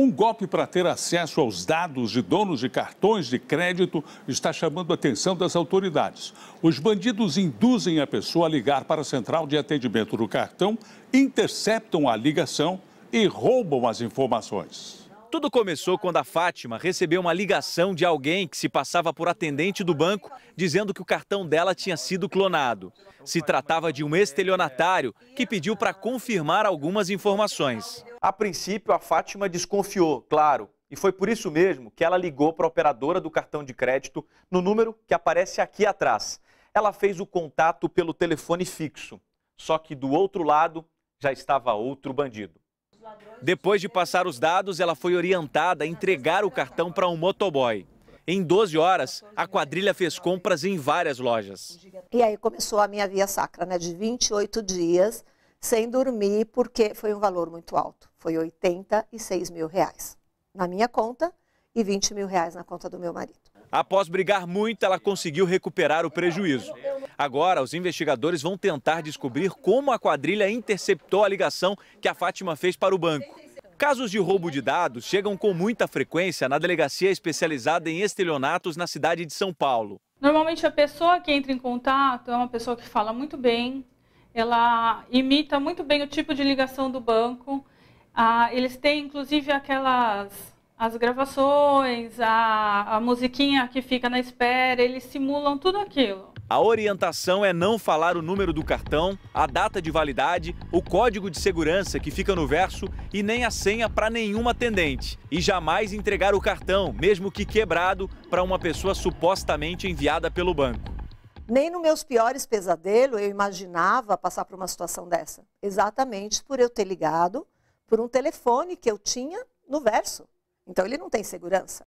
Um golpe para ter acesso aos dados de donos de cartões de crédito está chamando a atenção das autoridades. Os bandidos induzem a pessoa a ligar para a central de atendimento do cartão, interceptam a ligação e roubam as informações. Tudo começou quando a Fátima recebeu uma ligação de alguém que se passava por atendente do banco dizendo que o cartão dela tinha sido clonado. Se tratava de um estelionatário que pediu para confirmar algumas informações. A princípio, a Fátima desconfiou, claro, e foi por isso mesmo que ela ligou para a operadora do cartão de crédito no número que aparece aqui atrás. Ela fez o contato pelo telefone fixo, só que do outro lado já estava outro bandido. Depois de passar os dados, ela foi orientada a entregar o cartão para um motoboy. Em 12 horas, a quadrilha fez compras em várias lojas. E aí começou a minha via sacra, né, de 28 dias sem dormir, porque foi um valor muito alto. Foi 86 mil reais na minha conta e 20 mil reais na conta do meu marido. Após brigar muito, ela conseguiu recuperar o prejuízo. Agora, os investigadores vão tentar descobrir como a quadrilha interceptou a ligação que a Fátima fez para o banco. Casos de roubo de dados chegam com muita frequência na delegacia especializada em estelionatos na cidade de São Paulo. Normalmente a pessoa que entra em contato é uma pessoa que fala muito bem, ela imita muito bem o tipo de ligação do banco. Ah, eles têm inclusive aquelas as gravações, a, a musiquinha que fica na espera, eles simulam tudo aquilo. A orientação é não falar o número do cartão, a data de validade, o código de segurança que fica no verso e nem a senha para nenhum atendente. E jamais entregar o cartão, mesmo que quebrado, para uma pessoa supostamente enviada pelo banco. Nem nos meus piores pesadelos eu imaginava passar por uma situação dessa. Exatamente por eu ter ligado por um telefone que eu tinha no verso. Então ele não tem segurança.